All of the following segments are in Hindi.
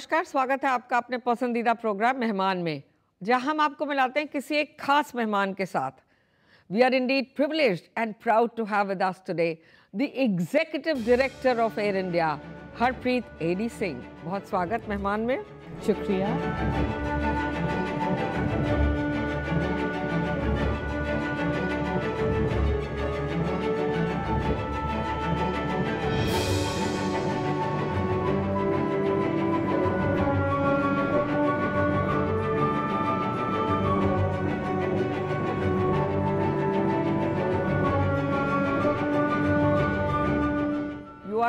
नमस्कार स्वागत है आपका अपने पसंदीदा प्रोग्राम मेहमान में जहां हम आपको मिलाते हैं किसी एक खास मेहमान के साथ we are indeed privilege and proud to have with us today the executive director of air India Harpreet A D Singh बहुत स्वागत मेहमान में शुक्रिया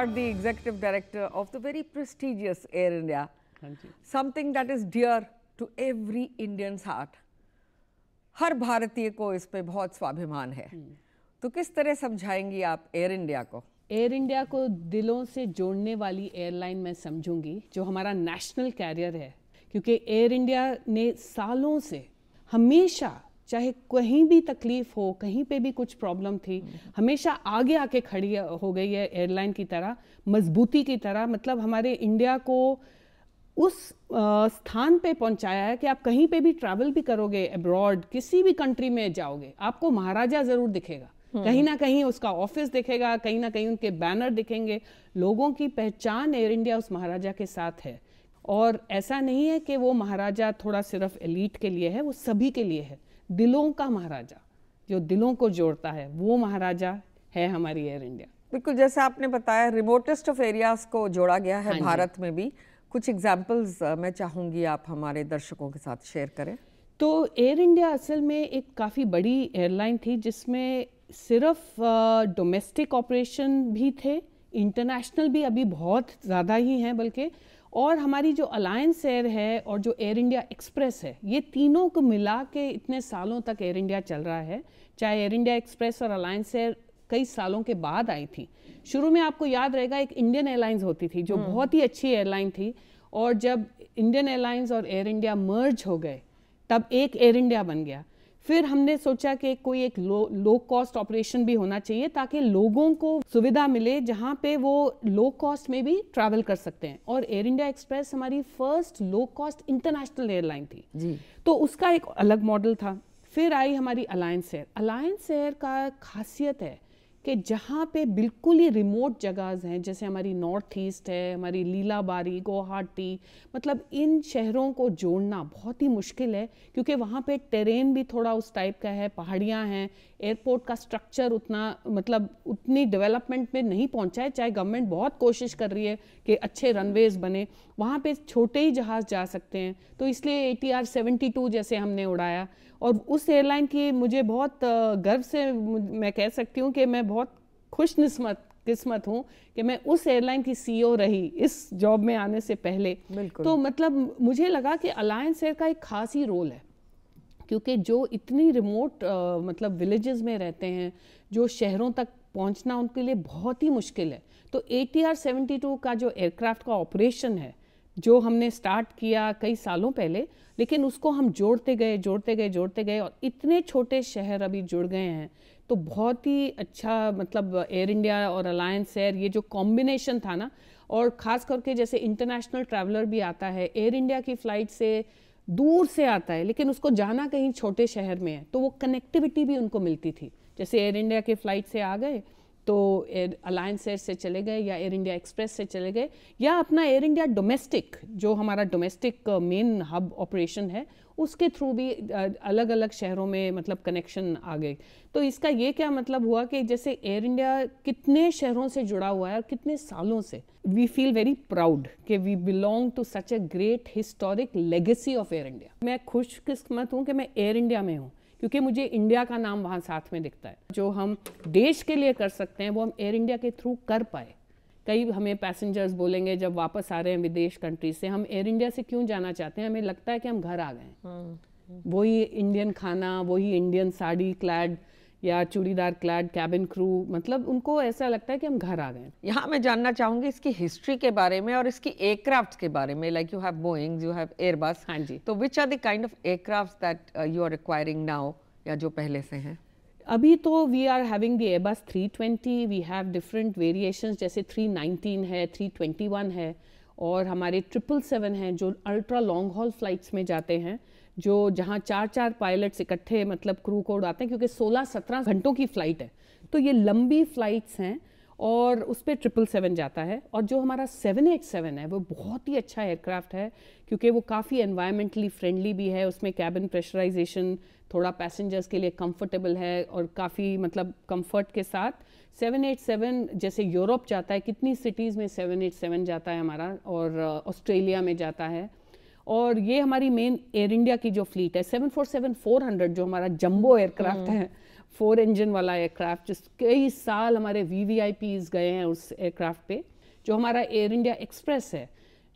are the executive director of the very prestigious Air India, something that is dear to every Indian's heart. हर भारतीय को इस पे बहुत स्वाभिमान है hmm. तो किस तरह समझाएंगी आप एयर इंडिया को एयर इंडिया को दिलों से जोड़ने वाली एयरलाइन मैं समझूंगी जो हमारा नेशनल कैरियर है क्योंकि एयर इंडिया ने सालों से हमेशा चाहे कहीं भी तकलीफ हो कहीं पे भी कुछ प्रॉब्लम थी हमेशा आगे आके खड़ी हो गई है एयरलाइन की तरह मजबूती की तरह मतलब हमारे इंडिया को उस स्थान पे पहुंचाया है कि आप कहीं पे भी ट्रैवल भी करोगे अब्रॉड किसी भी कंट्री में जाओगे आपको महाराजा ज़रूर दिखेगा हम्म। कहीं ना कहीं उसका ऑफिस दिखेगा कहीं ना कहीं उनके बैनर दिखेंगे लोगों की पहचान एयर इंडिया उस महाराजा के साथ है और ऐसा नहीं है कि वो महाराजा थोड़ा सिर्फ एलीट के लिए है वो सभी के लिए है दिलों का महाराजा जो दिलों को जोड़ता है वो महाराजा है हमारी एयर इंडिया बिल्कुल जैसे आपने बताया रिमोटेस्ट ऑफ एरियाज को जोड़ा गया है हाँ भारत में भी कुछ एग्जाम्पल्स मैं चाहूँगी आप हमारे दर्शकों के साथ शेयर करें तो एयर इंडिया असल में एक काफ़ी बड़ी एयरलाइन थी जिसमें सिर्फ डोमेस्टिक ऑपरेशन भी थे इंटरनेशनल भी अभी बहुत ज़्यादा ही हैं बल्कि और हमारी जो अलायंस एयर है और जो एयर इंडिया एक्सप्रेस है ये तीनों को मिला के इतने सालों तक एयर इंडिया चल रहा है चाहे एयर इंडिया एक्सप्रेस और अलायंस एयर कई सालों के बाद आई थी शुरू में आपको याद रहेगा एक इंडियन एयरलाइंस होती थी जो हम्म। बहुत ही अच्छी एयरलाइन थी और जब इंडियन एयरलाइंस और एयर इंडिया मर्ज हो गए तब एक एयर इंडिया बन गया फिर हमने सोचा कि कोई एक लो लो कॉस्ट ऑपरेशन भी होना चाहिए ताकि लोगों को सुविधा मिले जहाँ पे वो लो कॉस्ट में भी ट्रैवल कर सकते हैं और एयर इंडिया एक्सप्रेस हमारी first low cost international airline थी जी तो उसका एक अलग मॉडल था फिर आई हमारी अलायंस एयर अलायंस एयर का खासियत है कि जहाँ पे बिल्कुल ही रिमोट जगह हैं जैसे हमारी नॉर्थ ईस्ट है हमारी लीलाबारी गुवाहाटी मतलब इन शहरों को जोड़ना बहुत ही मुश्किल है क्योंकि वहाँ पे टेरेन भी थोड़ा उस टाइप का है पहाड़ियाँ हैं एयरपोर्ट का स्ट्रक्चर उतना मतलब उतनी डेवलपमेंट में नहीं पहुँचा है चाहे गवर्नमेंट बहुत कोशिश कर रही है कि अच्छे रनवेज बने वहाँ पर छोटे ही जहाज़ जा सकते हैं तो इसलिए ए टी जैसे हमने उड़ाया और उस एयरलाइन की मुझे बहुत गर्व से मैं कह सकती हूँ कि मैं बहुत खुश नस्मत किस्मत हूँ कि मैं उस एयरलाइन की सीईओ e रही इस जॉब में आने से पहले तो मतलब मुझे लगा कि अलायंस एयर का एक खास ही रोल है क्योंकि जो इतनी रिमोट मतलब विलेजेस में रहते हैं जो शहरों तक पहुंचना उनके लिए बहुत ही मुश्किल है तो A T R seventy two का जो एयरक्राफ्ट का ऑपरेशन है जो हमने स्टार्ट किया कई सालों पहले लेकिन उसको हम जोड़ते गए जोड़ते गए जोड़ते गए और इतने छोटे शहर अभी जुड़ गए हैं तो बहुत ही अच्छा मतलब एयर इंडिया और अलायंस एयर ये जो कॉम्बिनेशन था ना और ख़ास करके जैसे इंटरनेशनल ट्रैवलर भी आता है एयर इंडिया की फ़्लाइट से दूर से आता है लेकिन उसको जाना कहीं छोटे शहर में है तो वो कनेक्टिविटी भी उनको मिलती थी जैसे एयर इंडिया के फ़्लाइट से आ गए तो एयर अलायंस एयर से चले गए या एयर इंडिया एक्सप्रेस से चले गए या अपना एयर इंडिया डोमेस्टिक जो हमारा डोमेस्टिक मेन हब ऑपरेशन है उसके थ्रू भी uh, अलग अलग शहरों में मतलब कनेक्शन आ गए तो इसका ये क्या मतलब हुआ कि जैसे एयर इंडिया कितने शहरों से जुड़ा हुआ है और कितने सालों से वी फील वेरी प्राउड कि we belong to such a great historic legacy of air India मैं खुशकिस्मत हूँ कि मैं एयर इंडिया में हूँ क्योंकि मुझे इंडिया का नाम वहाँ साथ में दिखता है जो हम देश के लिए कर सकते हैं वो हम एयर इंडिया के थ्रू कर पाए कई हमें पैसेंजर्स बोलेंगे जब वापस आ रहे हैं विदेश कंट्री से हम एयर इंडिया से क्यों जाना चाहते हैं हमें लगता है कि हम घर आ गए हाँ। वही इंडियन खाना वही इंडियन साड़ी क्लैड या चूड़ीदार क्लैड कैबिन क्रू मतलब उनको ऐसा लगता है कि हम घर आ गए यहाँ मैं जानना चाहूंगी इसकी हिस्ट्री के बारे में और इसकी एयरक्राफ्ट के बारे में like you have Boeing you have Airbus हाँ जी तो which are the kind of aircraft that you are requiring now या जो पहले से हैं अभी तो we are having the Airbus 320 we have different variations जैसे 319 है 321 है और हमारे ट्रिपल सेवन है जो अल्ट्रा लॉन्ग हॉल फ्लाइट्स में जाते हैं जो जहाँ चार चार पायलट्स इकट्ठे मतलब क्रू को उड़ाते हैं क्योंकि 16-17 घंटों की फ़्लाइट है तो ये लंबी फ़्लाइट्स हैं और उस पर ट्रिपल सेवन जाता है और जो हमारा सेवन एट सेवन है वो बहुत ही अच्छा एयरक्राफ्ट है क्योंकि वो काफ़ी एनवायरमेंटली फ्रेंडली भी है उसमें कैबिन प्रेशराइजेशन थोड़ा पैसेंजर्स के लिए कंफर्टेबल है और काफ़ी मतलब कंफर्ट के साथ सेवन एट सेवन जैसे यूरोप जाता है कितनी सिटीज़ में सेवन एट सेवन जाता है हमारा और ऑस्ट्रेलिया में जाता है और ये हमारी मेन एयर इंडिया की जो फ्लीट है seven four seven four hundred जो हमारा जम्बो हम्म। एयरक्राफ्ट है फोर इंजन वाला एयरक्राफ्ट जिस कई साल हमारे वी वी आई पीज गए हैं उस एयरक्राफ्ट पे जो हमारा एयर इंडिया एक्सप्रेस है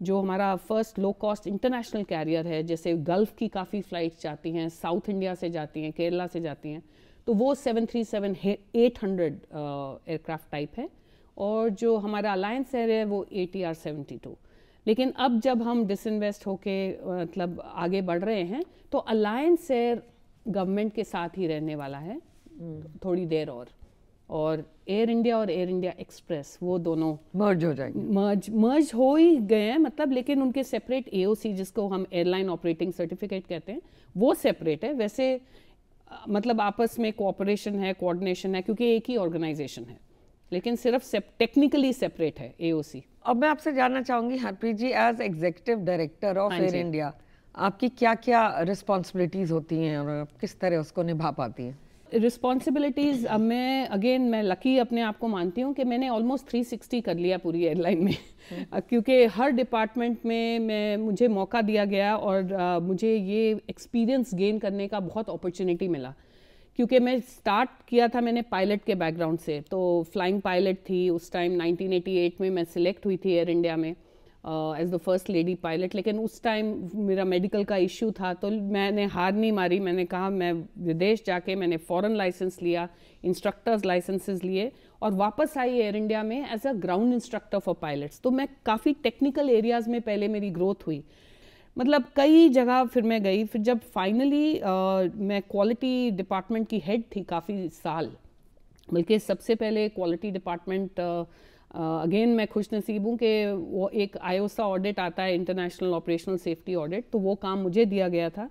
जो हमारा first low cost international carrier है जैसे गल्फ़ की काफ़ी फ़्लाइट्स जाती हैं साउथ इंडिया से जाती हैं केरला से जाती हैं तो वो seven three seven eight hundred aircraft type है और जो हमारा अलायंस एयर है वो A T R seventy two लेकिन अब जब हम डिसइन्वेस्ट होके मतलब आगे बढ़ रहे हैं तो अलायंस एयर गवर्नमेंट के साथ ही रहने वाला है हम्म। थोड़ी देर और और एयर इंडिया और एयर इंडिया एक्सप्रेस वो दोनों मर्ज हो जाएंगे मर्ज मर्ज हो ही गए हैं मतलब लेकिन उनके सेपरेट एओसी जिसको हम एयरलाइन ऑपरेटिंग सर्टिफिकेट कहते हैं वो सेपरेट है वैसे मतलब आपस में कोऑपरेशन है कोऑर्डिनेशन है क्योंकि एक ही ऑर्गेनाइजेशन है लेकिन सिर्फ सेप, टेक्निकली सेपरेट है एओसी अब मैं आपसे जानना चाहूंगी Harpreet ji as executive director of air India आपकी क्या क्या रिस्पॉन्सिबिलिटीज होती हैं और आप किस तरह उसको निभा पाती हैं रिस्पॉन्सिबिलिटीज़ अब मैं अगेन मैं लकी अपने आप को मानती हूँ कि मैंने ऑलमोस्ट 360 कर लिया पूरी एयरलाइन में हम्म। क्योंकि हर डिपार्टमेंट में मैं मुझे मौका दिया गया और आ, मुझे ये एक्सपीरियंस गेन करने का बहुत अपॉर्चुनिटी मिला क्योंकि मैं स्टार्ट किया था मैंने पायलट के बैकग्राउंड से तो फ्लाइंग पायलट थी उस टाइम 1988 में मैं सिलेक्ट हुई थी एयर इंडिया में as the first lady pilot लेकिन उस टाइम मेरा मेडिकल का इशू था तो मैंने हार नहीं मारी मैंने कहा मैं विदेश जाके मैंने फॉरेन लाइसेंस लिया इंस्ट्रक्टर्स लाइसेंसेस लिए और वापस आई एयर इंडिया में as a ground instructor for pilots तो मैं काफ़ी टेक्निकल एरियाज़ में पहले मेरी ग्रोथ हुई मतलब कई जगह फिर मैं गई फिर जब फाइनली मैं क्वालिटी डिपार्टमेंट की हेड थी काफ़ी साल बल्कि सबसे पहले क्वालिटी डिपार्टमेंट अगेन मैं खुश नसीब हूँ कि वो एक आयोसा ऑडिट आता है इंटरनेशनल ऑपरेशनल सेफ्टी ऑडिट तो वो काम मुझे दिया गया था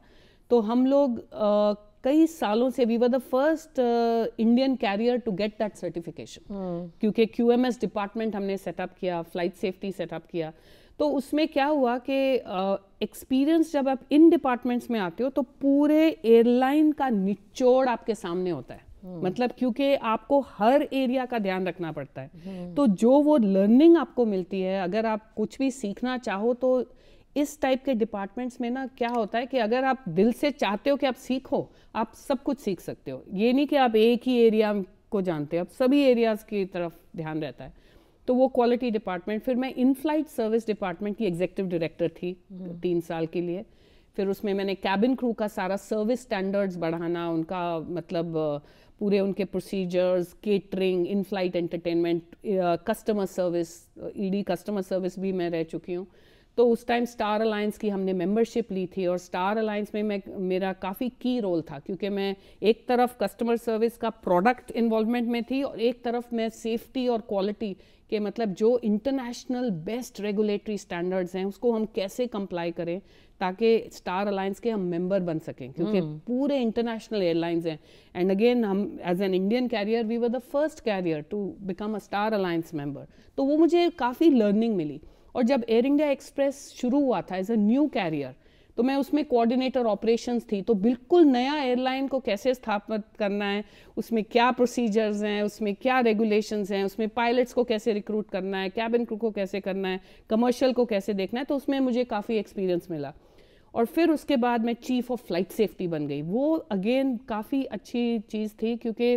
तो हम लोग uh, कई सालों से we were the first Indian carrier to get that certification क्योंकि क्यू एम एस डिपार्टमेंट हमने सेटअप किया फ्लाइट सेफ्टी सेटअप किया तो उसमें क्या हुआ कि एक्सपीरियंस जब आप इन डिपार्टमेंट्स में आते हो तो पूरे एयरलाइन का निचोड़ आपके सामने होता है हम्म। मतलब क्योंकि आपको हर एरिया का ध्यान रखना पड़ता है हम्म। तो जो वो लर्निंग आपको मिलती है अगर आप कुछ भी सीखना चाहो तो इस टाइप के डिपार्टमेंट्स में ना क्या होता है कि अगर आप दिल से चाहते हो कि आप सीखो आप सब कुछ सीख सकते हो ये नहीं कि आप एक ही एरिया को जानते हो आप सभी एरियाज की तरफ ध्यान रहता है तो वो क्वालिटी डिपार्टमेंट फिर मैं इन फ्लाइट सर्विस डिपार्टमेंट की एग्जेक्टिव डायरेक्टर थी हम्म। तीन साल के लिए फिर उसमें मैंने कैबिन क्रू का सारा सर्विस स्टैंडर्ड्स बढ़ाना उनका मतलब पूरे उनके procedures catering in flight entertainment customer service ED customer service भी मैं रह चुकी हूँ तो उस टाइम स्टार अलायंस की हमने मेंबरशिप ली थी और स्टार अलायंस में मैं मेरा काफ़ी की रोल था क्योंकि मैं एक तरफ कस्टमर सर्विस का प्रोडक्ट इन्वॉल्वमेंट में थी और एक तरफ मैं सेफ्टी और क्वालिटी के मतलब जो इंटरनेशनल बेस्ट रेगुलेटरी स्टैंडर्ड्स हैं उसको हम कैसे कंप्लाई करें ताकि स्टार अलायंस के हम मेंबर बन सकें क्योंकि hmm. पूरे इंटरनेशनल एयरलाइंस हैं एंड अगेन हम as an Indian carrier we were the first carrier to become a Star Alliance member तो वो मुझे काफ़ी लर्निंग मिली और जब एयर इंडिया एक्सप्रेस शुरू हुआ था एज अ न्यू कैरियर तो मैं उसमें कोऑर्डिनेटर ऑपरेशंस थी तो बिल्कुल नया एयरलाइन को कैसे स्थापित करना है उसमें क्या प्रोसीजर्स हैं उसमें क्या रेगुलेशंस हैं उसमें पायलट्स को कैसे रिक्रूट करना है कैबिन क्रू को कैसे करना है कमर्शियल को कैसे देखना है तो उसमें मुझे काफ़ी एक्सपीरियंस मिला और फिर उसके बाद मैं चीफ ऑफ फ्लाइट सेफ्टी बन गई वो अगेन काफ़ी अच्छी चीज़ थी क्योंकि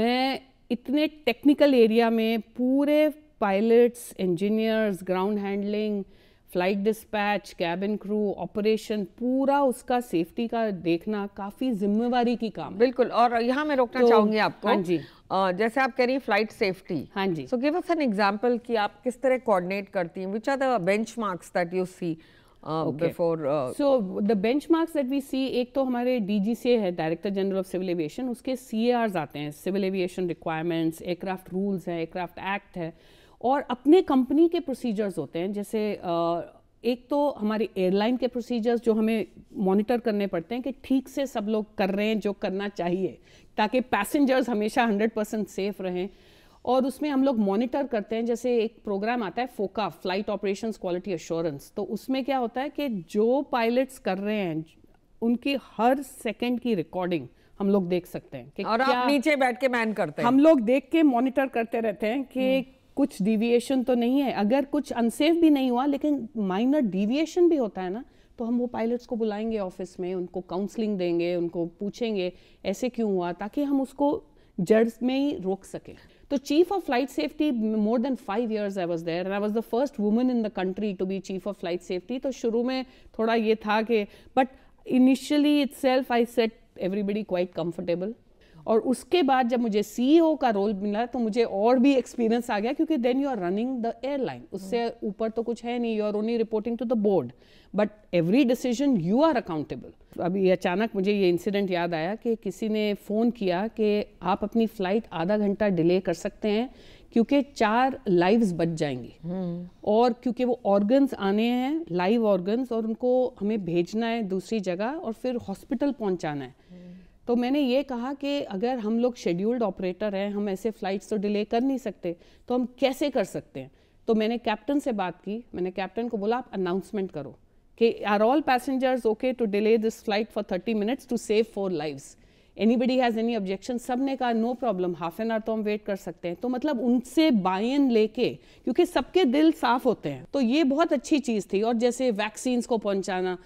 मैं इतने टेक्निकल एरिया में पूरे pilots, engineers, ground handling, flight dispatch cabin crew operation पूरा उसका सेफ्टी का देखना काफ़ी जिम्मेवारी की काम बिल्कुल और यहाँ मैं रोकना तो, चाहूंगी आपको हाँ जी Uh, जैसे आप कह रही फ्लाइट सेफ्टी हाँ जी so give us an example कि आप किस तरह कोऑर्डिनेट करती हैं which are the benchmarks that you see before so the benchmarks that we see एक तो हमारे डी जी सी है director general of civil aviation उसके सी आते हैं civil aviation requirements aircraft rules हैं एयरक्राफ्ट एक्ट है और अपने कंपनी के प्रोसीजर्स होते हैं जैसे एक तो हमारी एयरलाइन के प्रोसीजर्स जो हमें मॉनिटर करने पड़ते हैं कि ठीक से सब लोग कर रहे हैं जो करना चाहिए ताकि पैसेंजर्स हमेशा 100 परसेंट सेफ रहें और उसमें हम लोग मॉनिटर करते हैं जैसे एक प्रोग्राम आता है फोका फ्लाइट ऑपरेशन क्वालिटी एश्योरेंस तो उसमें क्या होता है कि जो पायलट्स कर रहे हैं उनकी हर सेकेंड की रिकॉर्डिंग हम लोग देख सकते हैं कि और आप नीचे बैठ के मैन करते हैं हम लोग देख के मॉनिटर करते रहते हैं कि हम्म। कुछ डिविएशन तो नहीं है अगर कुछ अनसेफ भी नहीं हुआ लेकिन माइनर डिविएशन भी होता है ना तो हम वो पायलट्स को बुलाएंगे ऑफिस में उनको काउंसलिंग देंगे उनको पूछेंगे ऐसे क्यों हुआ ताकि हम उसको जड़ में ही रोक सकें तो chief of flight safety more than five years I was there I was the first woman in the country to be chief of flight safety तो शुरू में थोड़ा ये था कि but initially itself I set everybody quite comfortable और उसके बाद जब मुझे सीईओ e का रोल मिला तो मुझे और भी एक्सपीरियंस आ गया क्योंकि then you are running the airline उससे ऊपर तो कुछ है नहीं you are only reporting to the board but every decision you are accountable अभी अचानक मुझे ये इंसिडेंट याद आया कि किसी ने फ़ोन किया कि आप अपनी फ़्लाइट आधा घंटा डिले कर सकते हैं क्योंकि चार लाइव्स बच जाएंगी hmm. हम्म। और क्योंकि वो ऑर्गन्स आने हैं लाइव ऑर्गन्स और उनको हमें भेजना है दूसरी जगह और फिर हॉस्पिटल पहुंचाना है तो मैंने ये कहा कि अगर हम लोग शेड्यूल्ड ऑपरेटर हैं हम ऐसे फ़्लाइट्स तो डिले कर नहीं सकते तो हम कैसे कर सकते हैं तो मैंने कैप्टन से बात की मैंने कैप्टन को बोला आप अनाउंसमेंट करो कि are all passengers okay to delay this flight for thirty minutes to save four lives anybody has any objection सब ने कहा no problem half an hour तो हम वेट कर सकते हैं तो मतलब उनसे बायन लेके क्योंकि सबके दिल साफ होते हैं तो ये बहुत अच्छी चीज़ थी और जैसे वैक्सीन्स को पहुंचाना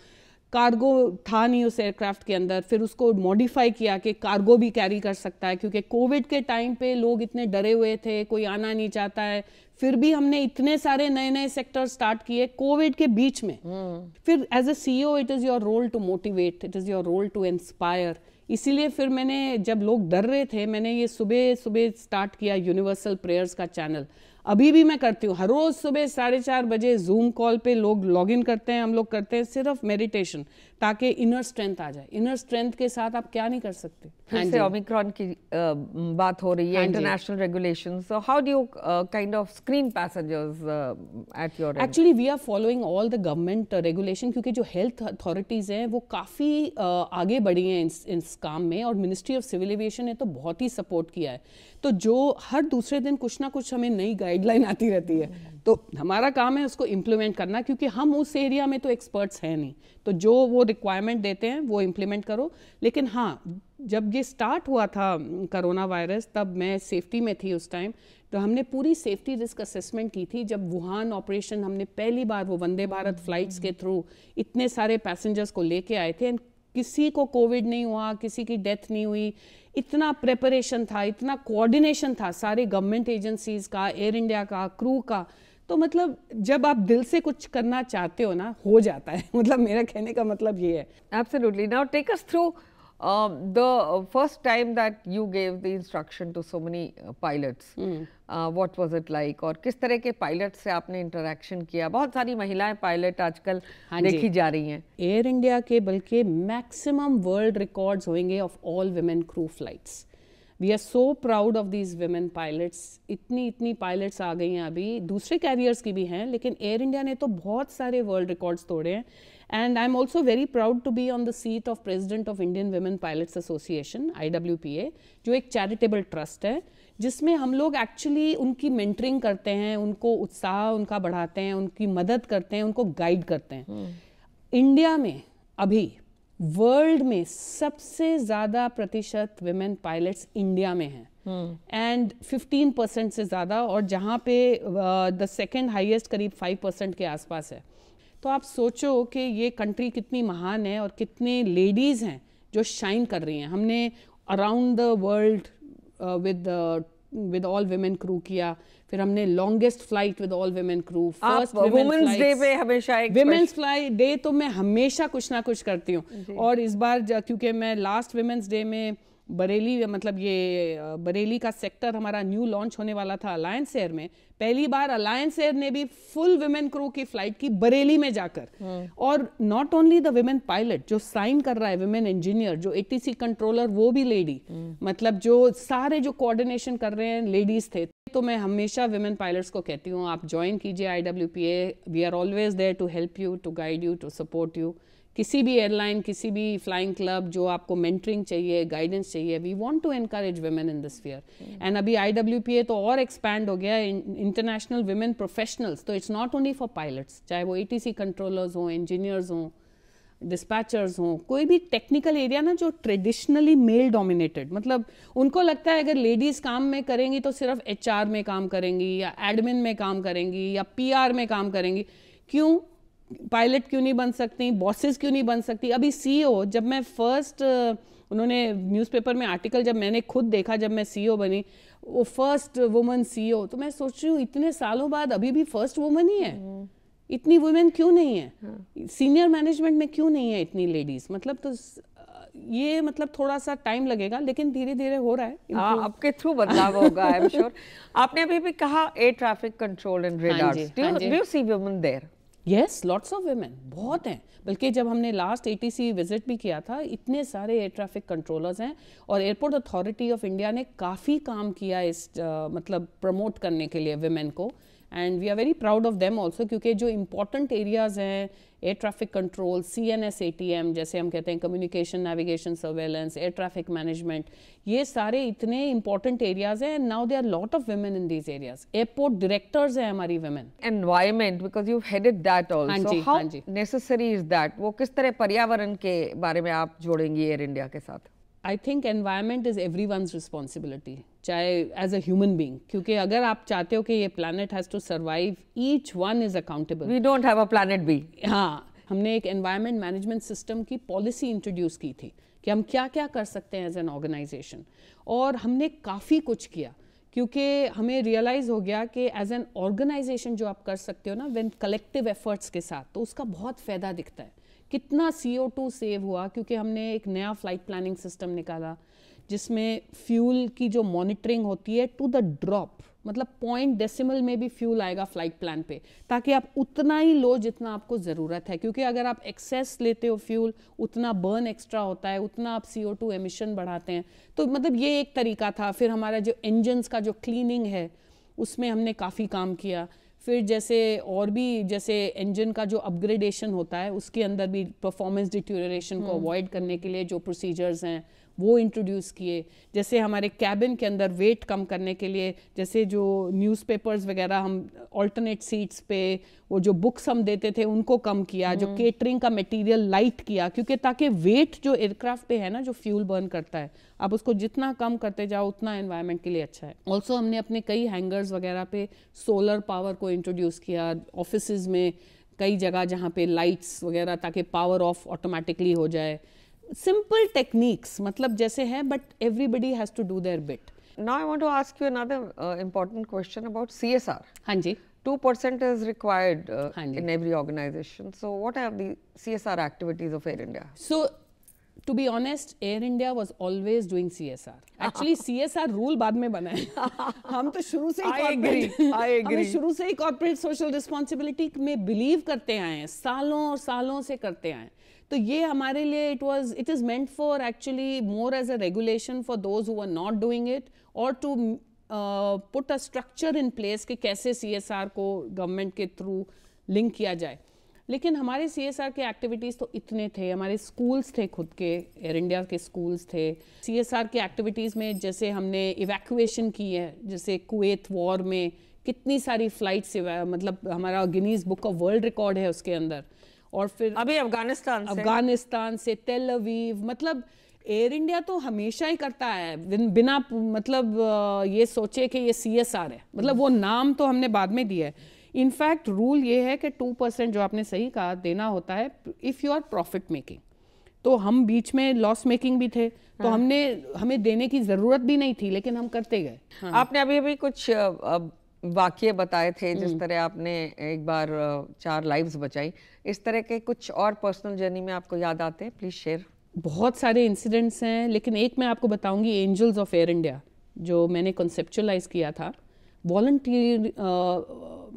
कार्गो था नहीं उस एयरक्राफ्ट के अंदर फिर उसको मॉडिफाई किया कि कार्गो भी कैरी कर सकता है क्योंकि कोविड के टाइम पे लोग इतने डरे हुए थे कोई आना नहीं चाहता है फिर भी हमने इतने सारे नए नए सेक्टर स्टार्ट किए कोविड के बीच में hmm. फिर as a CEO it is your role to motivate it is your role to inspire इसीलिए फिर मैंने जब लोग डर रहे थे मैंने ये सुबह सुबह स्टार्ट किया यूनिवर्सल प्रेयर्स का चैनल अभी भी मैं करती हूँ हर रोज़ सुबह साढ़े चार बजे जूम कॉल पे लोग लॉगिन करते हैं हम लोग करते हैं सिर्फ मेडिटेशन ताकि इनर स्ट्रेंथ आ जाए इनर स्ट्रेंथ के साथ आप क्या नहीं कर सकते ओमिक्रॉन हाँ की बात हो रही है international regulation so how do you kind of screen passengers at your actually we are following all the government regulation क्योंकि जो हेल्थ अथॉरिटीज़ हैं वो काफ़ी uh, आगे बढ़ी हैं इस, इस काम में और मिनिस्ट्री ऑफ सिविल एविएशन ने तो बहुत ही सपोर्ट किया है तो जो हर दूसरे दिन कुछ ना कुछ हमें नई गाइडलाइन आती रहती है तो हमारा काम है उसको इम्प्लीमेंट करना क्योंकि हम उस एरिया में तो एक्सपर्ट्स हैं नहीं तो जो वो रिक्वायरमेंट देते हैं वो इम्प्लीमेंट करो लेकिन हाँ जब ये स्टार्ट हुआ था करोना वायरस तब मैं सेफ्टी में थी उस टाइम तो हमने पूरी सेफ्टी रिस्क असेसमेंट की थी जब वुहान ऑपरेशन हमने पहली बार वो वंदे भारत फ्लाइट्स के थ्रू इतने सारे पैसेंजर्स को लेके आए थे एंड किसी को कोविड नहीं हुआ किसी की डेथ नहीं हुई इतना प्रेपरेशन था इतना कोऑर्डिनेशन था सारे गवर्नमेंट एजेंसीज का एयर इंडिया का क्रू का तो मतलब जब आप दिल से कुछ करना चाहते हो ना हो जाता है मतलब मेरा कहने का मतलब ये है absolutely now take us through Um, the first time that you gave the instruction to so many uh, pilots, mm. uh, what was it like और किस तरह के pilot से आपने interaction किया बहुत सारी महिलाएं pilot आजकल हाँ देखी जा रही हैं Air India के बल्कि maximum world records होंगे of all women crew flights. We are so proud of these women pilots. इतनी इतनी pilots आ गई हैं अभी दूसरे carriers की भी हैं लेकिन Air India ने तो बहुत सारे world records तोड़े हैं and i'm also very proud to be on the seat of President of Indian Women Pilots Association IWPA जो एक charitable trust है जिसमें हम लोग एक्चुअली उनकी मेंटरिंग करते हैं उनको उत्साह उनका बढ़ाते हैं उनकी मदद करते हैं उनको गाइड करते हैं hmm. इंडिया में अभी वर्ल्ड में सबसे ज़्यादा प्रतिशत वेमेन पायलट्स इंडिया में हैं एंड फिफ्टीन परसेंट से ज़्यादा और जहाँ पे द सेकेंड हाइएस्ट करीब फाइव परसेंट के आसपास है तो आप सोचो कि ये कंट्री कितनी महान है और कितने लेडीज़ हैं जो शाइन कर रही हैं हमने around the world with with all women crew किया फिर हमने longest flight with all women crew first women's day पे हमेशा एक वेमेन्स फ्लाई डे तो मैं हमेशा कुछ ना कुछ करती हूँ और इस बार क्योंकि मैं लास्ट वेमेन्स डे में बरेली मतलब ये बरेली का सेक्टर हमारा न्यू लॉन्च होने वाला था अलायंस एयर में पहली बार अलायंस एयर ने भी फुल विमेन क्रू की फ्लाइट की बरेली में जाकर हम्म। और not only the women pilot जो साइन कर रहा है विमेन इंजीनियर जो एटीसी कंट्रोलर वो भी लेडी हम्म। मतलब जो सारे जो कोऑर्डिनेशन कर रहे हैं लेडीज थे तो मैं हमेशा विमेन पायलट्स को कहती हूँ आप ज्वाइन कीजिए I W P A we are always there to help you to guide you to support you किसी भी एयरलाइन किसी भी फ्लाइंग क्लब जो आपको मेंटरिंग चाहिए गाइडेंस चाहिए we want to encourage women in this fear and अभी आई तो और एक्सपैंड हो गया इंटरनेशनल वेमेन प्रोफेशनल्स तो it's not only for pilots चाहे वो ए कंट्रोलर्स हों इंजीनियर्स हों डिस्पैचर्स हों कोई भी टेक्निकल एरिया ना जो ट्रेडिशनली मेल डोमिनेटेड मतलब उनको लगता है अगर लेडीज़ काम में करेंगी तो सिर्फ एच में काम करेंगी या एडमिन में काम करेंगी या पी में काम करेंगी क्यों पायलट क्यों नहीं बन सकती बॉसेस क्यों नहीं बन सकती अभी सीईओ e जब मैं फर्स्ट uh, उन्होंने न्यूज़पेपर में आर्टिकल जब मैंने खुद देखा जब मैं सीईओ e बनी वो फर्स्ट वुमन सीईओ तो मैं सोच रही हूँ इतने सालों बाद अभी भी फर्स्ट वुमन ही है हम्म। इतनी वुमेन क्यों नहीं है सीनियर हाँ. मैनेजमेंट में क्यों नहीं है इतनी लेडीज मतलब तो uh, ये मतलब थोड़ा सा टाइम लगेगा लेकिन धीरे धीरे हो रहा है हाँ, आपके थ्रू बदलाव होगा आई एम श्योर आपने अभी भी कहा air traffic control and radars do you see women there yes lots of women बहुत हैं बल्कि जब हमने लास्ट ए विजिट भी किया था इतने सारे एयर ट्रैफिक कंट्रोलर्स हैं और एयरपोर्ट अथॉरिटी ऑफ इंडिया ने काफ़ी काम किया इस uh, मतलब प्रमोट करने के लिए वेमेन को and we are very proud of them also क्योंकि जो इम्पोर्टेंट एरियाज़ हैं air traffic control C N S A T M जैसे हम कहते हैं communication navigation surveillance air traffic management ये सारे इतने इंपॉर्टेंट एरियाज हैं and now they are lot of women in these areas airport directors हैं हमारी women environment because you headed that all हाँ जी हाँ जी नेसेसरी इज दैट वो किस तरह पर्यावरण के बारे में आप जोड़ेंगी एयर इंडिया के साथ I think environment is everyone responsibility चाहे एज अ ह्यूमन बींग क्योंकि अगर आप चाहते हो कि ये planet has to survive each one is accountable we don't have a planet B हाँ हमने एक एनवायरमेंट मैनेजमेंट सिस्टम की पॉलिसी इंट्रोड्यूस की थी कि हम क्या क्या कर सकते हैं एज एन ऑर्गेनाइजेशन और हमने काफ़ी कुछ किया क्योंकि हमें रियलाइज़ हो गया कि एज एन ऑर्गेनाइजेशन जो आप कर सकते हो ना वेन कलेक्टिव एफर्ट्स के साथ तो उसका बहुत फ़ायदा दिखता है कितना सी सेव हुआ क्योंकि हमने एक नया फ्लाइट प्लानिंग सिस्टम निकाला जिसमें फ्यूल की जो मॉनिटरिंग होती है टू द ड्रॉप मतलब पॉइंट डेसिमल में भी फ्यूल आएगा फ्लाइट प्लान पे ताकि आप उतना ही लो जितना आपको ज़रूरत है क्योंकि अगर आप एक्सेस लेते हो फ्यूल उतना बर्न एक्स्ट्रा होता है उतना आप सी ओ टू एमिशन बढ़ाते हैं तो मतलब ये एक तरीका था फिर हमारा जो इंजन्स का जो क्लीनिंग है उसमें हमने काफ़ी काम किया फिर जैसे और भी जैसे इंजन का जो अपग्रेडेशन होता है उसके अंदर भी परफॉर्मेंस डिट्यूरेशन को अवॉइड हम्म। करने के लिए जो प्रोसीजर्स हैं वो इंट्रोड्यूस किए जैसे हमारे कैबिन के अंदर वेट कम करने के लिए जैसे जो न्यूज़पेपर्स वगैरह हम ऑल्टरनेट सीट्स पे वो जो बुक्स हम देते थे उनको कम किया जो केटरिंग हम्म। का मटेरियल लाइट किया क्योंकि ताकि वेट जो एयरक्राफ्ट पे है ना जो फ्यूल बर्न करता है आप उसको जितना कम करते जाओ उतना एनवायरमेंट के लिए अच्छा है ऑल्सो हमने अपने कई हैंगर्स वगैरह पे सोलर पावर को इंट्रोड्यूस किया ऑफिस में कई जगह जहाँ पे लाइट्स वगैरह ताकि पावर ऑफ ऑटोमेटिकली हो जाए simple techniques matlab jaise hai but everybody has to do their bit now i want to ask you another uh, important question about csr haan ji 2% is required uh, in every organization so what are the csr activities of air india so to be honest air India was always doing C S R actually C S R rule बाद में बना है हम तो शुरू से ही हमें शुरू से ही कॉर्पोरेट सोशल रिस्पॉन्सिबिलिटी में बिलीव करते आए हैं सालों और सालों से करते आए हैं तो ये हमारे लिए it was it is meant for actually more as a regulation for those who are not doing it और to put a structure in place कि कैसे सी एस आर को गवर्नमेंट के थ्रू लिंक किया जाए लेकिन हमारे सी एस आर के एक्टिविटीज़ तो इतने थे हमारे स्कूल्स थे खुद के एयर इंडिया के स्कूल्स थे सी एस आर के एक्टिविटीज़ में जैसे हमने इवैक्यूएशन की है जैसे कुवैत वॉर में कितनी सारी फ्लाइट्स मतलब हमारा Guinness book of world record है उसके अंदर और फिर अभी अफगानिस्तान अफगानिस्तान से तेल अवीव मतलब एयर इंडिया तो हमेशा ही करता है बिना मतलब ये सोचे कि ये सी एस आर है मतलब वो नाम तो हमने बाद में दिया है इनफैक्ट रूल ये है कि टू परसेंट जो आपने सही कहा देना होता है if you are profit making तो हम बीच में लॉस मेकिंग भी थे तो हाँ। तो हमने हमें देने की ज़रूरत भी नहीं थी लेकिन हम करते गए हाँ। आपने अभी अभी कुछ वाक्य बताए थे जिस हम्म। तरह आपने एक बार चार लाइव्स बचाई इस तरह के कुछ और पर्सनल जर्नी में आपको याद आते हैं प्लीज़ शेयर बहुत सारे इंसिडेंट्स हैं लेकिन एक मैं आपको बताऊंगी एंजल्स ऑफ एयर इंडिया जो मैंने कॉन्सेप्चुलाइज किया था वॉल्टियर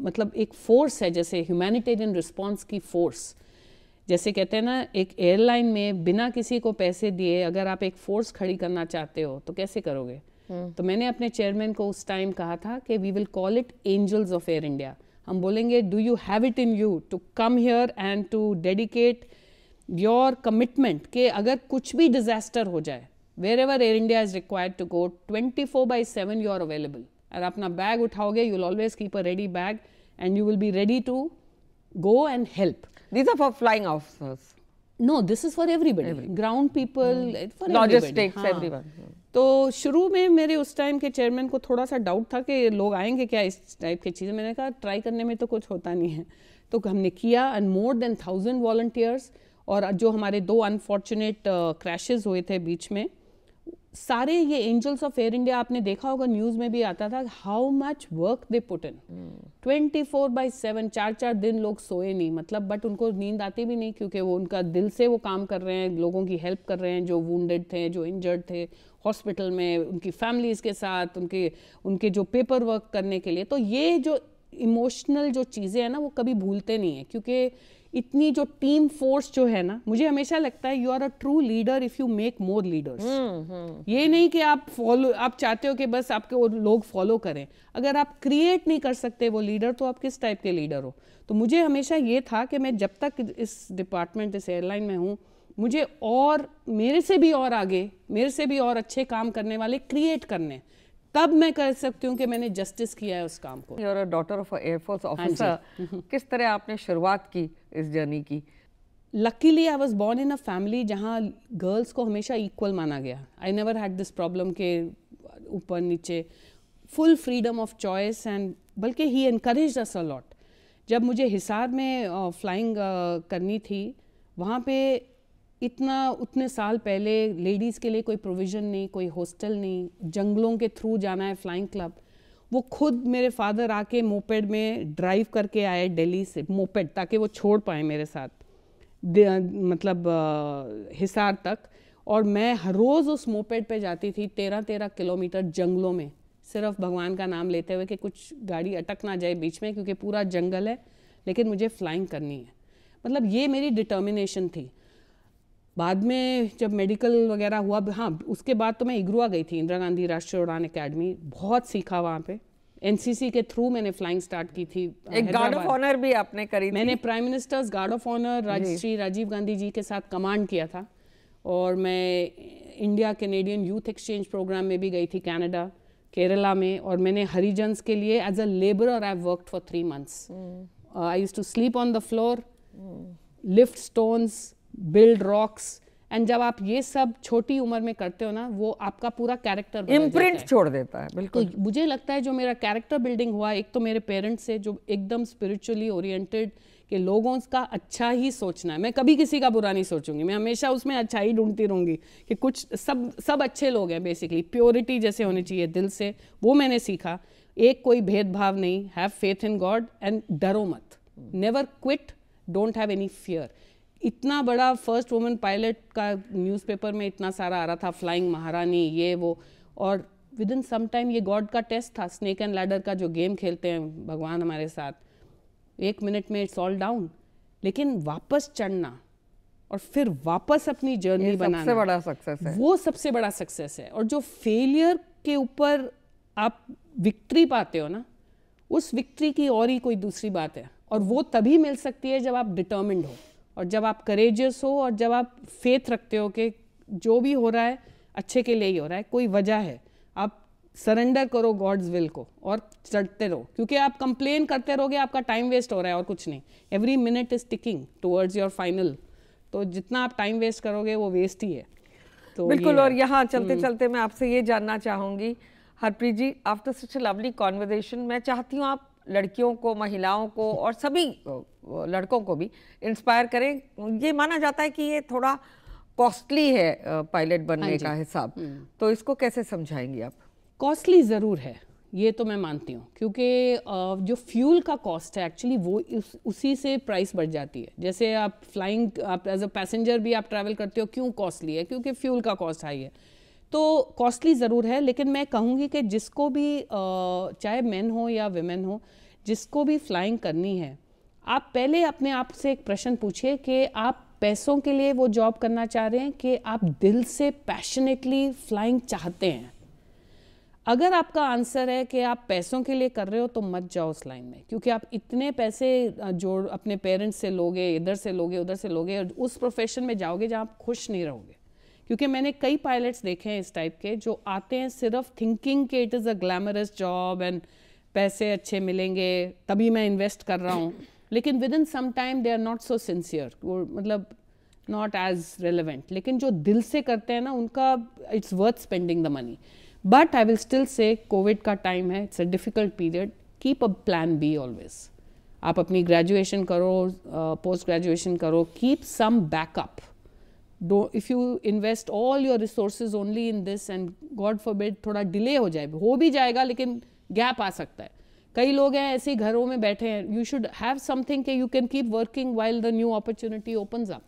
मतलब एक फोर्स है जैसे ह्यूमैनिटेरियन रिस्पॉन्स की फोर्स जैसे कहते हैं ना एक एयरलाइन में बिना किसी को पैसे दिए अगर आप एक फोर्स खड़ी करना चाहते हो तो कैसे करोगे तो मैंने अपने चेयरमैन को उस टाइम कहा था कि we will call it angels of air India हम बोलेंगे do you have it in you to come here and to dedicate your commitment के अगर कुछ भी डिजास्टर हो जाए wherever air India is required to go twenty four by seven you are available अगर अपना बैग उठाओगे you will always keep a ready bag and you will be ready to go and help this are for flying officers no this is for everybody ground people for logistics everyone तो शुरू में मेरे उस टाइम के चेयरमैन को थोड़ा सा डाउट था कि लोग आएंगे क्या इस टाइप की चीज़ें मैंने कहा ट्राई करने में तो कुछ होता नहीं है तो हमने किया and more than thousand volunteers और जो हमारे दो अनफॉर्चुनेट क्रैशेज हुए थे बीच में सारे ये एंजल्स ऑफ एयर इंडिया आपने देखा होगा न्यूज़ में भी आता था how much work they put in twenty four by seven चार चार दिन लोग सोए नहीं मतलब बट उनको नींद आती भी नहीं क्योंकि वो उनका दिल से वो काम कर रहे हैं लोगों की हेल्प कर रहे हैं जो वेड थे जो इंजर्ड थे हॉस्पिटल में उनकी फैमिलीज़ के साथ उनके उनके जो पेपर वर्क करने के लिए तो ये जो इमोशनल जो चीज़ें हैं ना वो कभी भूलते नहीं हैं क्योंकि इतनी जो टीम फोर्स जो है ना मुझे हमेशा लगता है you are a true leader if you make more leaders ये नहीं कि आप फॉलो आप चाहते हो कि बस आपके वो लोग फॉलो करें अगर आप क्रिएट नहीं कर सकते वो लीडर तो आप किस टाइप के लीडर हो तो मुझे हमेशा ये था कि मैं जब तक इस डिपार्टमेंट इस एयरलाइन में हूँ मुझे और मेरे से भी और आगे मेरे से भी और अच्छे काम करने वाले क्रिएट करने तब मैं कह सकती हूँ कि मैंने जस्टिस किया है उस काम को और डॉटर ऑफ एयरफोर्स ऑफिसर किस तरह आपने शुरुआत की इस जर्नी की luckily I was born in a family जहाँ गर्ल्स को हमेशा इक्वल माना गया I never had this problem के ऊपर नीचे full freedom of choice and बल्कि ही इनक्रेज अस अलॉट जब मुझे हिसार में फ्लाइंग करनी थी वहाँ पे इतना उतने साल पहले लेडीज़ के लिए कोई प्रोविज़न नहीं कोई हॉस्टल नहीं जंगलों के थ्रू जाना है फ्लाइंग क्लब वो खुद मेरे फादर आके मोपेड में ड्राइव करके आए दिल्ली से मोपेड ताकि वो छोड़ पाए मेरे साथ मतलब हिसार तक और मैं हर रोज़ उस मोपेड पे जाती थी तेरह तेरह किलोमीटर जंगलों में सिर्फ भगवान का नाम लेते हुए कि कुछ गाड़ी अटक ना जाए बीच में क्योंकि पूरा जंगल है लेकिन मुझे फ्लाइंग करनी है मतलब ये मेरी डिटर्मिनेशन थी बाद में जब मेडिकल वगैरह हुआ हाँ उसके बाद तो मैं इग्रुआ गई थी इंदिरा गांधी राष्ट्रीय उड़ान अकेडमी बहुत सीखा वहाँ पे एनसीसी के थ्रू मैंने फ्लाइंग स्टार्ट की थी एक गार्ड ऑफ ऑनर भी आपने करी मैंने prime minister's guard of honour Shri Rajiv Gandhi ji के साथ कमांड किया था और मैं India Canadian youth exchange programme में भी गई थी कैनेडा केरला में और मैंने हरिजन्स के लिए as a labour I work for three months I use to sleep on the floor lift stones build rocks and जब आप ये सब छोटी उम्र में करते हो ना वो आपका पूरा कैरेक्टर इम्प्रिंट छोड़ देता है बिल्कुल तो मुझे लगता है जो मेरा कैरेक्टर बिल्डिंग हुआ एक तो मेरे पेरेंट्स से जो एकदम स्पिरिचुअली ओरिएंटेड कि लोगों का अच्छा ही सोचना है मैं कभी किसी का बुरा नहीं सोचूंगी मैं हमेशा उसमें अच्छा ही ढूंढती रहूंगी कि कुछ सब सब अच्छे लोग हैं बेसिकली प्योरिटी जैसे होनी चाहिए दिल से वो मैंने सीखा एक कोई भेदभाव नहीं have faith in God and डरो मत never quit don't have any fear इतना बड़ा फर्स्ट वुमेन पायलट का न्यूज़पेपर में इतना सारा आ रहा था फ्लाइंग महारानी ये वो और विद इन सम टाइम ये गॉड का टेस्ट था स्नेक एंड लैडर का जो गेम खेलते हैं भगवान हमारे साथ एक मिनट में इट्स ऑल डाउन लेकिन वापस चढ़ना और फिर वापस अपनी जर्नी बनाना सबसे बड़ा सक्सेस है वो सबसे बड़ा सक्सेस है और जो फेलियर के ऊपर आप विक्ट्री पाते हो ना उस विक्ट्री की और ही कोई दूसरी बात है और वो तभी मिल सकती है जब आप डिटर्मिंड हो और जब आप करेजियस हो और जब आप फेथ रखते हो कि जो भी हो रहा है अच्छे के लिए ही हो रहा है कोई वजह है आप सरेंडर करो गॉड्स विल को और चढ़ते रहो क्योंकि आप कंप्लेन करते रहोगे आपका टाइम वेस्ट हो रहा है और कुछ नहीं every minute is ticking towards your final तो जितना आप टाइम वेस्ट करोगे वो वेस्ट ही है तो बिल्कुल और यहाँ चलते हम्म। चलते मैं आपसे ये जानना चाहूँगी Harpreet ji after such a lovely conversation मैं चाहती हूँ आप लड़कियों को महिलाओं को और सभी लड़कों को भी इंस्पायर करें ये माना जाता है कि ये थोड़ा कॉस्टली है पायलट बनने हाँ का हिसाब हम्म। तो इसको कैसे समझाएंगे आप कॉस्टली ज़रूर है ये तो मैं मानती हूँ क्योंकि जो फ्यूल का कॉस्ट है एक्चुअली वो उस, उसी से प्राइस बढ़ जाती है जैसे आप फ्लाइंग आप एज अ पैसेंजर भी आप ट्रैवल करते हो क्यों कॉस्टली है क्योंकि फ्यूल का कॉस्ट हाई है तो कॉस्टली ज़रूर है लेकिन मैं कहूँगी कि जिसको भी चाहे मेन हो या वेमेन हो जिसको भी फ्लाइंग करनी है आप पहले अपने आप से एक प्रश्न पूछिए कि आप पैसों के लिए वो जॉब करना चाह रहे हैं कि आप दिल से पैशनेटली फ्लाइंग चाहते हैं अगर आपका आंसर है कि आप पैसों के लिए कर रहे हो तो मत जाओ उस लाइन में क्योंकि आप इतने पैसे जोड़ अपने पेरेंट्स से लोगे इधर से लोगे उधर से लोगे और उस प्रोफेशन में जाओगे जहाँ आप खुश नहीं रहोगे क्योंकि मैंने कई पायलट्स देखे हैं इस टाइप के जो आते हैं सिर्फ थिंकिंग के it is a glamorous job and पैसे अच्छे मिलेंगे तभी मैं इन्वेस्ट कर रहा हूँ लेकिन within some time they are not so sincere वो मतलब नॉट एज रेलिवेंट लेकिन जो दिल से करते हैं ना उनका it's worth spending the money but I will still say COVID का टाइम है it's a difficult period keep a plan B always आप अपनी ग्रेजुएशन करो पोस्ट uh, ग्रेजुएशन करो keep some backup if you invest all your resource only in this and God forbid थोड़ा डिले हो जाए हो भी जाएगा लेकिन गैप आ सकता है कई लोग हैं ऐसे घरों में बैठे हैं यू शुड हैव समथिंग के you can keep working while the new opportunity opens up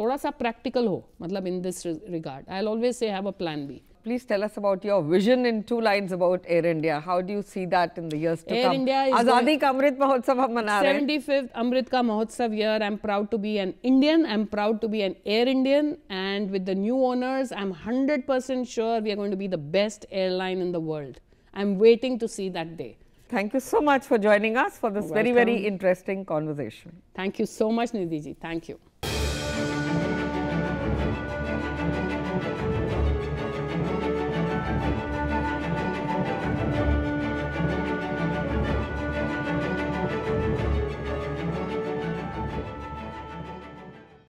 थोड़ा सा प्रैक्टिकल हो मतलब in this regard I always say have a plan B please tell us about your vision in two lines about Air India. How do you see that in the years to Air come? India is Azadi Amrit Mahotsav hum mana 75th Amrit ka Mahotsav year. I'm proud to be an Indian. I'm proud to be an Air Indian. And with the new owners, I'm 100% sure we are going to be the best airline in the world. I'm waiting to see that day. Thank you so much for joining us for this Welcome. very, very interesting conversation. Thank you so much, Nidhi ji. Thank you.